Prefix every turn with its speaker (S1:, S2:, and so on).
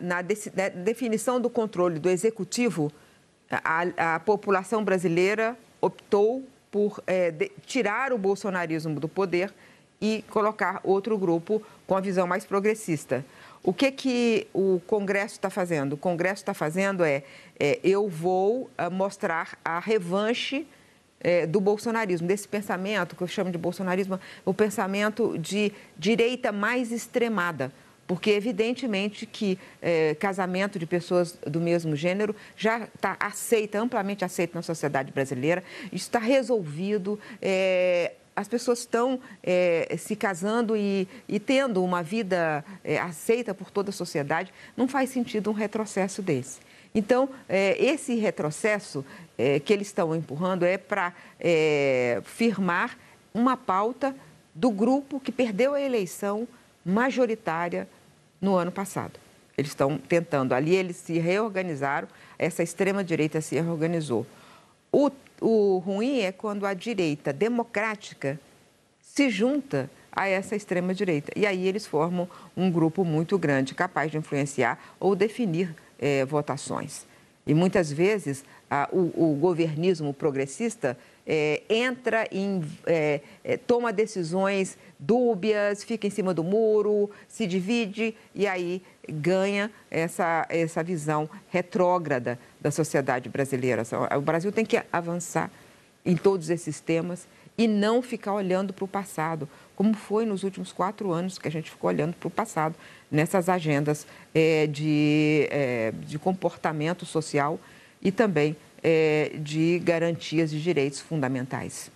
S1: na, né, definição do controle do executivo, a, a população brasileira optou por é, de, tirar o bolsonarismo do poder e colocar outro grupo com a visão mais progressista. O que, que o Congresso está fazendo? O Congresso está fazendo é, é, eu vou é, mostrar a revanche é, do bolsonarismo, desse pensamento que eu chamo de bolsonarismo, o pensamento de direita mais extremada porque evidentemente que é, casamento de pessoas do mesmo gênero já está aceito, amplamente aceito na sociedade brasileira, está resolvido. É, as pessoas estão é, se casando e, e, tendo uma vida aceita por toda a sociedade, não faz sentido um retrocesso desse. Então, esse retrocesso que eles estão empurrando é para firmar uma pauta do grupo que perdeu a eleição majoritária no ano passado. Eles estão tentando. Ali eles se reorganizaram, essa extrema-direita se reorganizou. O, o ruim é quando a direita democrática se junta a essa extrema-direita. E aí eles formam um grupo muito grande, capaz de influenciar ou definir eh, votações. E muitas vezes a, o, o governismo progressista é, entra em. É, é, toma decisões dúbias, fica em cima do muro, se divide e aí ganha essa, essa visão retrógrada da sociedade brasileira. O Brasil tem que avançar em todos esses temas e não ficar olhando para o passado, como foi nos últimos quatro anos que a gente ficou olhando para o passado nessas agendas é, de, é, de comportamento social e também é, de garantias de direitos fundamentais.